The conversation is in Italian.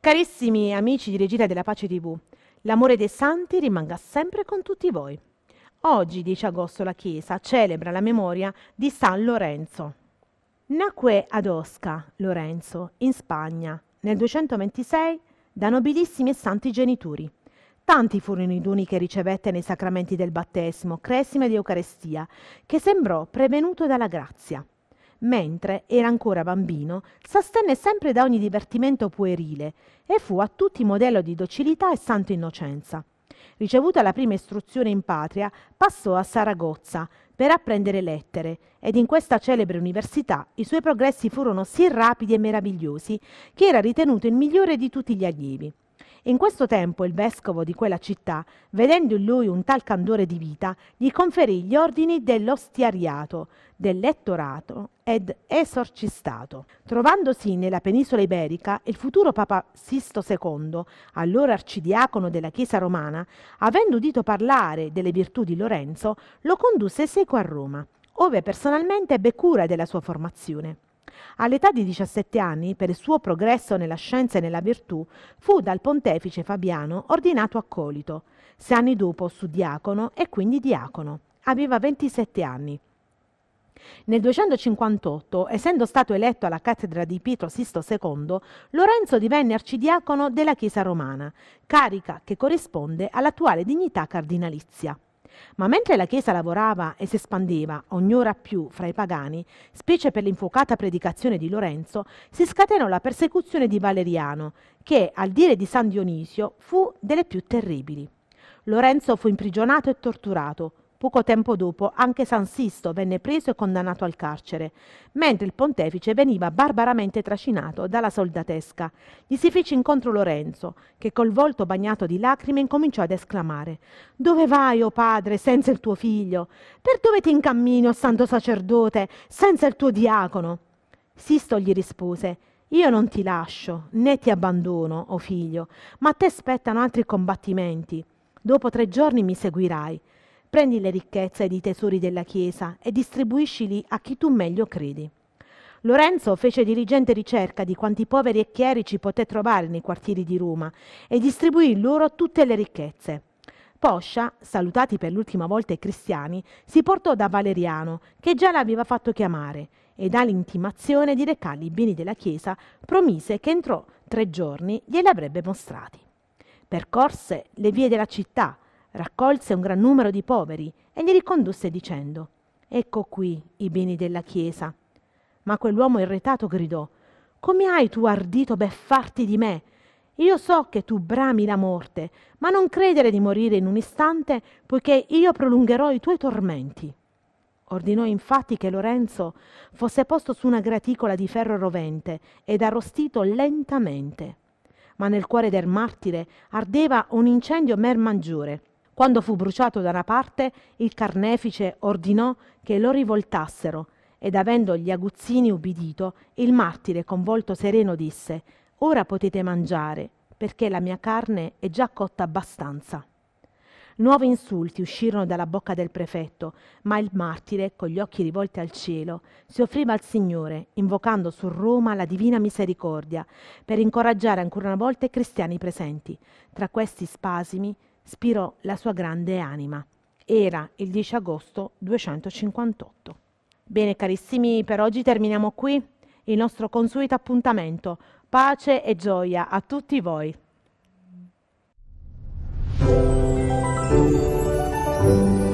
Carissimi amici di Regina della Pace TV, l'amore dei santi rimanga sempre con tutti voi. Oggi, 10 agosto, la Chiesa celebra la memoria di San Lorenzo. Nacque ad Osca, Lorenzo, in Spagna, nel 226, da nobilissimi e santi genitori. Tanti furono i doni che ricevette nei sacramenti del battesimo, cresima ed eucarestia, che sembrò prevenuto dalla grazia. Mentre era ancora bambino, s'astenne sempre da ogni divertimento puerile e fu a tutti modello di docilità e santa innocenza. Ricevuta la prima istruzione in patria, passò a Saragozza per apprendere lettere ed in questa celebre università i suoi progressi furono sì rapidi e meravigliosi che era ritenuto il migliore di tutti gli allievi. In questo tempo il vescovo di quella città, vedendo in lui un tal candore di vita, gli conferì gli ordini dell'ostiariato, del lettorato ed esorcistato. Trovandosi nella penisola iberica, il futuro Papa Sisto II, allora arcidiacono della Chiesa romana, avendo udito parlare delle virtù di Lorenzo, lo condusse seco a Roma, ove personalmente ebbe cura della sua formazione. All'età di 17 anni, per il suo progresso nella scienza e nella virtù, fu dal pontefice Fabiano ordinato accolito, sei anni dopo sudiacono e quindi diacono. Aveva 27 anni. Nel 258, essendo stato eletto alla cattedra di Pietro Sisto II, Lorenzo divenne arcidiacono della Chiesa romana, carica che corrisponde all'attuale dignità cardinalizia. Ma mentre la Chiesa lavorava e si espandeva ogn'ora più fra i pagani, specie per l'infuocata predicazione di Lorenzo, si scatenò la persecuzione di Valeriano, che, al dire di San Dionisio, fu delle più terribili. Lorenzo fu imprigionato e torturato, Poco tempo dopo anche San Sisto venne preso e condannato al carcere, mentre il pontefice veniva barbaramente trascinato dalla soldatesca. Gli si fece incontro Lorenzo, che col volto bagnato di lacrime incominciò ad esclamare Dove vai, o oh padre, senza il tuo figlio? Per dove ti incammini, o oh santo sacerdote, senza il tuo diacono? Sisto gli rispose io non ti lascio né ti abbandono, o oh figlio, ma a te spettano altri combattimenti. Dopo tre giorni mi seguirai. Prendi le ricchezze ed i tesori della Chiesa e distribuiscili a chi tu meglio credi. Lorenzo fece diligente ricerca di quanti poveri e chierici poté trovare nei quartieri di Roma e distribuì loro tutte le ricchezze. Poscia, salutati per l'ultima volta i cristiani, si portò da Valeriano, che già l'aveva fatto chiamare, e dall'intimazione di recargli i beni della Chiesa, promise che entro tre giorni glieli avrebbe mostrati. Percorse le vie della città, raccolse un gran numero di poveri e li ricondusse dicendo Ecco qui i beni della Chiesa. Ma quell'uomo irritato gridò Come hai tu ardito beffarti di me? Io so che tu brami la morte, ma non credere di morire in un istante, poiché io prolungherò i tuoi tormenti. Ordinò infatti che Lorenzo fosse posto su una graticola di ferro rovente ed arrostito lentamente. Ma nel cuore del martire ardeva un incendio mer mangiure quando fu bruciato da una parte, il carnefice ordinò che lo rivoltassero ed avendo gli aguzzini ubbidito, il martire con volto sereno disse Ora potete mangiare, perché la mia carne è già cotta abbastanza. Nuovi insulti uscirono dalla bocca del prefetto, ma il martire, con gli occhi rivolti al cielo, si offriva al Signore, invocando su Roma la divina misericordia, per incoraggiare ancora una volta i cristiani presenti. Tra questi spasimi spirò la sua grande anima. Era il 10 agosto 258. Bene carissimi, per oggi terminiamo qui il nostro consueto appuntamento. Pace e gioia a tutti voi. Thank you.